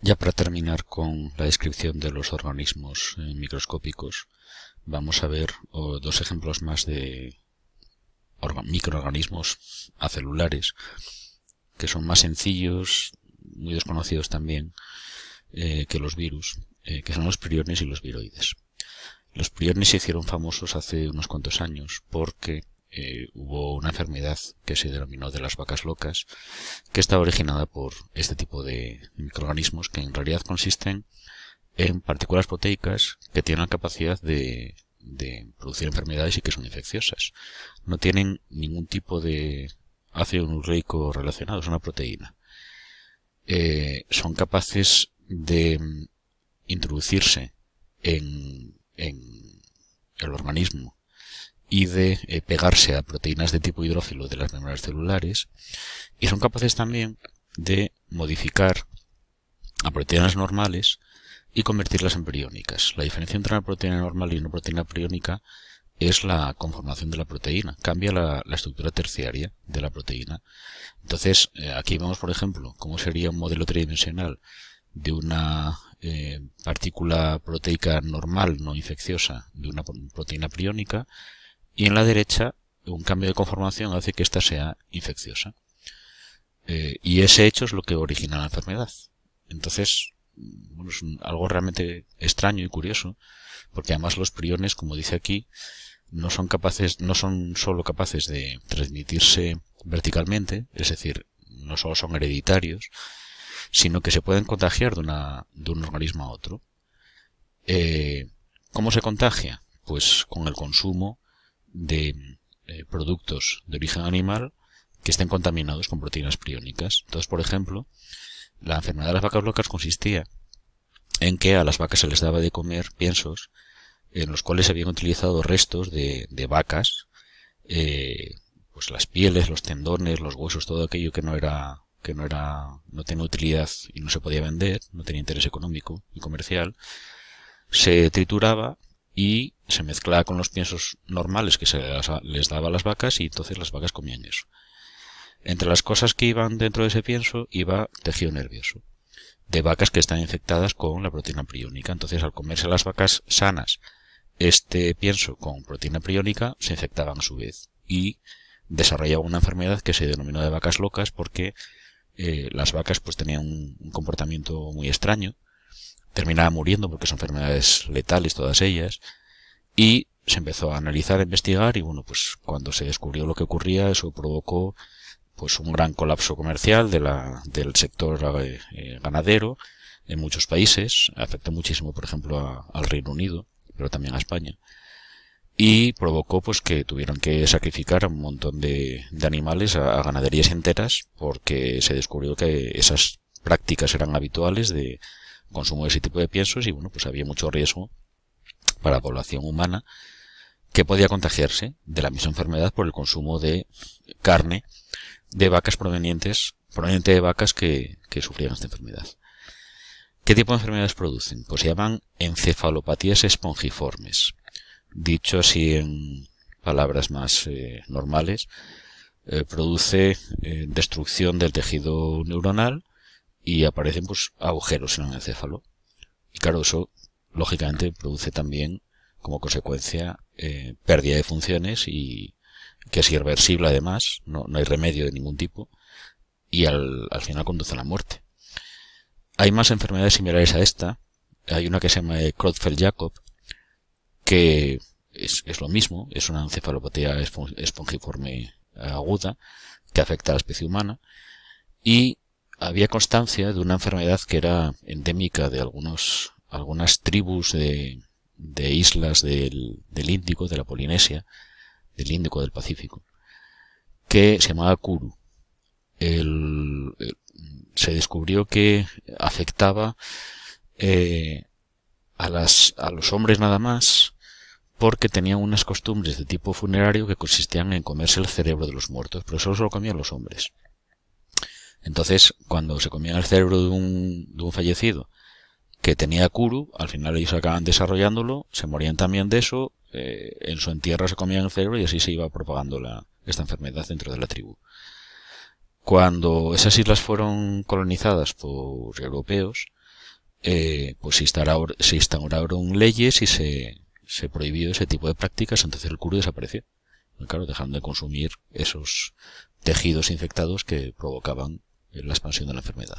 Ya para terminar con la descripción de los organismos eh, microscópicos, vamos a ver dos ejemplos más de microorganismos acelulares, que son más sencillos, muy desconocidos también, eh, que los virus, eh, que son los priones y los viroides. Los priones se hicieron famosos hace unos cuantos años porque eh, hubo una enfermedad que se denominó de las vacas locas, que estaba originada por este tipo de microorganismos que en realidad consisten en partículas proteicas que tienen la capacidad de, producir enfermedades y que son infecciosas. No tienen ningún tipo de ácido nucleico relacionado, es una proteína. Eh, son capaces de mm, introducirse en el organismo y de eh, pegarse a proteínas de tipo hidrófilo de las membranas celulares y son capaces también de modificar a proteínas normales y convertirlas en priónicas. La diferencia entre una proteína normal y una proteína priónica es la conformación de la proteína, cambia la, estructura terciaria de la proteína. Entonces, eh, aquí vemos, por ejemplo, cómo sería un modelo tridimensional de una eh, partícula proteica normal, no infecciosa, de una proteína priónica, y en la derecha un cambio de conformación hace que ésta sea infecciosa. Eh, y ese hecho es lo que origina la enfermedad. Entonces, bueno, es algo realmente extraño y curioso, porque además los priones, como dice aquí, no son capaces, no son solo capaces de transmitirse verticalmente, es decir, no solo son hereditarios, sino que se pueden contagiar de, un organismo a otro. Eh, ¿Cómo se contagia? Pues con el consumo de eh, productos de origen animal que estén contaminados con proteínas priónicas. Entonces, por ejemplo, la enfermedad de las vacas locas consistía en que a las vacas se les daba de comer piensos en los cuales se habían utilizado restos de, vacas, eh, pues las pieles, los tendones, los huesos, todo aquello que no era que no era no tenía utilidad y no se podía vender, no tenía interés económico y comercial, se trituraba y se mezclaba con los piensos normales que se les daba a las vacas y entonces las vacas comían eso. Entre las cosas que iban dentro de ese pienso iba tejido nervioso de vacas que están infectadas con la proteína priónica. Entonces, al comerse las vacas sanas este pienso con proteína priónica, se infectaban a su vez y desarrollaban una enfermedad que se denominó de vacas locas porque eh, las vacas pues tenían un comportamiento muy extraño terminaba muriendo porque son enfermedades letales todas ellas. Y se empezó a analizar, a investigar y bueno, pues cuando se descubrió lo que ocurría, eso provocó pues un gran colapso comercial de la, del sector eh, eh, ganadero en muchos países. Afectó muchísimo, por ejemplo, al Reino Unido, pero también a España. Y provocó pues que tuvieron que sacrificar a un montón de, animales a, ganaderías enteras porque se descubrió que esas prácticas eran habituales de, consumo de ese tipo de piensos y bueno, pues había mucho riesgo para la población humana que podía contagiarse de la misma enfermedad por el consumo de carne de vacas provenientes, proveniente de vacas que, sufrían esta enfermedad. ¿Qué tipo de enfermedades producen? Pues se llaman encefalopatías espongiformes. Dicho así en palabras más eh, normales, eh, produce eh, destrucción del tejido neuronal y aparecen pues agujeros en el encéfalo. Y claro, eso lógicamente produce también como consecuencia eh, pérdida de funciones y que es irreversible además, no, hay remedio de ningún tipo y al, final conduce a la muerte. Hay más enfermedades similares a esta, hay una que se llama Creutzfeldt-Jacob que es, lo mismo, es una encefalopatía espongiforme aguda que afecta a la especie humana y había constancia de una enfermedad que era endémica de algunos, algunas tribus de, islas del, Índico, de la Polinesia, del Índico, del Pacífico, que se llamaba Kuru. se descubrió que afectaba eh, a, las, a los hombres nada más porque tenían unas costumbres de tipo funerario que consistían en comerse el cerebro de los muertos, pero eso solo comían los hombres. Entonces, cuando se comían el cerebro de un, fallecido que tenía Kuru, al final ellos acaban desarrollándolo, se morían también de eso, eh, en su entierro se comían el cerebro y así se iba propagando la, esta enfermedad dentro de la tribu. Cuando esas islas fueron colonizadas por europeos, eh, pues se, instauraron, leyes y se, prohibió ese tipo de prácticas, entonces el Kuru desapareció. claro, dejando de consumir esos tejidos infectados que provocaban la expansión de la enfermedad.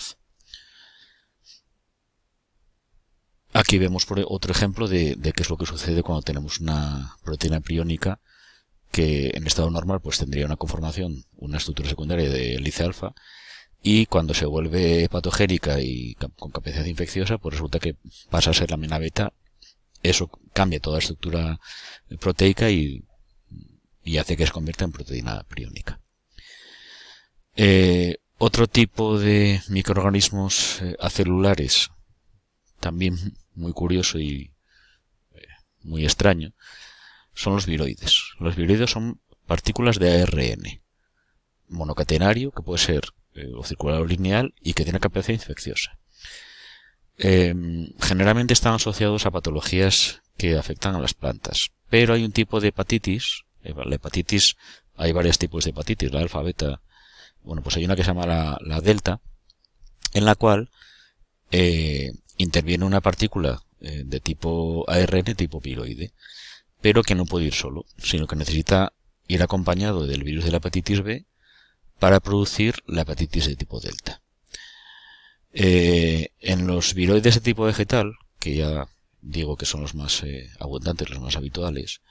Aquí vemos e, otro ejemplo de, qué es lo que sucede cuando tenemos una proteína priónica que en estado normal pues tendría una conformación, una estructura secundaria de lice alfa y cuando se vuelve patogénica y con capacidad infecciosa pues resulta que pasa a ser la lamina beta, eso cambia toda la estructura proteica y, hace que se convierta en proteína priónica. Eh, otro tipo de microorganismos eh, acelulares, también muy curioso y eh, muy extraño, son los viroides. Los viroides son partículas de ARN, monocatenario, que puede ser eh, circular o lineal, y que tiene capacidad infecciosa. Em, generalmente están asociados a patologías que afectan a las plantas, pero hay un tipo de hepatitis, la hepatitis, hay varios tipos de hepatitis, la alfa, beta, bueno, pues hay una que se llama la, delta, en la cual eh, interviene una partícula eh, de tipo ARN, tipo piroide, pero que no puede ir solo, sino que necesita ir acompañado del virus de la hepatitis B para producir la hepatitis de tipo delta. Eh, en los viroides de tipo vegetal, que ya digo que son los más abundantes, los más habituales,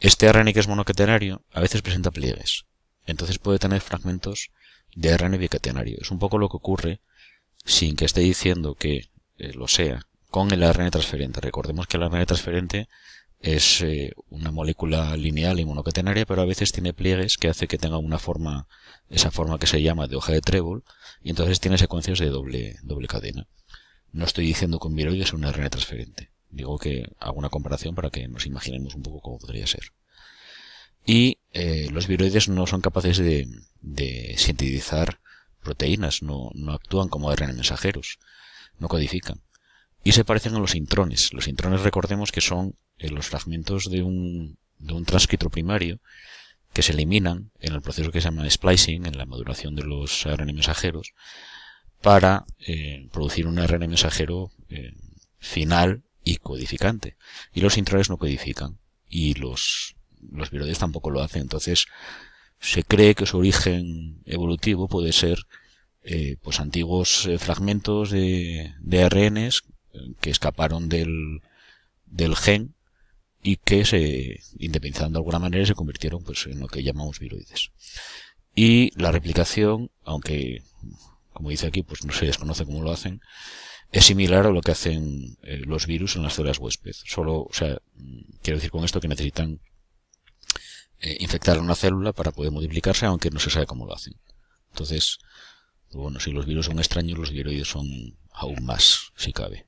este ARN que es monocatenario a veces presenta pliegues entonces puede tener fragmentos de RN bicatenario. Es un poco lo que ocurre sin que esté diciendo que eh, lo sea con el ARN transferente. Recordemos que el ARN transferente es eh, una molécula lineal y monocatenaria, pero a veces tiene pliegues que hace que tenga una forma, esa forma que se llama de hoja de trébol, y entonces tiene secuencias de doble, doble cadena. No estoy diciendo que un viroide es un ARN transferente. Digo que hago una comparación para que nos imaginemos un poco cómo podría ser y eh, los viroides no son capaces de, sintetizar proteínas, no, no, actúan como ARN mensajeros, no codifican. Y se parecen a los intrones. Los intrones recordemos que son eh, los fragmentos de un, de un transcripto primario que se eliminan en el proceso que se llama splicing, en la maduración de los ARN mensajeros, para eh, producir un ARN mensajero final y codificante. Y los intrones no codifican y los los viroides tampoco lo hacen. Entonces, se cree que su origen evolutivo puede ser eh, pues antiguos eh, fragmentos de, de que escaparon del, del gen y que se, independizando de alguna manera, se convirtieron pues en lo que llamamos viroides. Y la replicación, aunque, como dice aquí, pues no se desconoce cómo lo hacen, es similar a lo que hacen eh, los virus en las células huésped. Solo, o sea, mm, quiero decir con esto que necesitan eh, infectar una célula para poder multiplicarse, aunque no se sabe cómo lo hacen. Entonces, bueno, si los virus son extraños, los viroides son aún más, si cabe.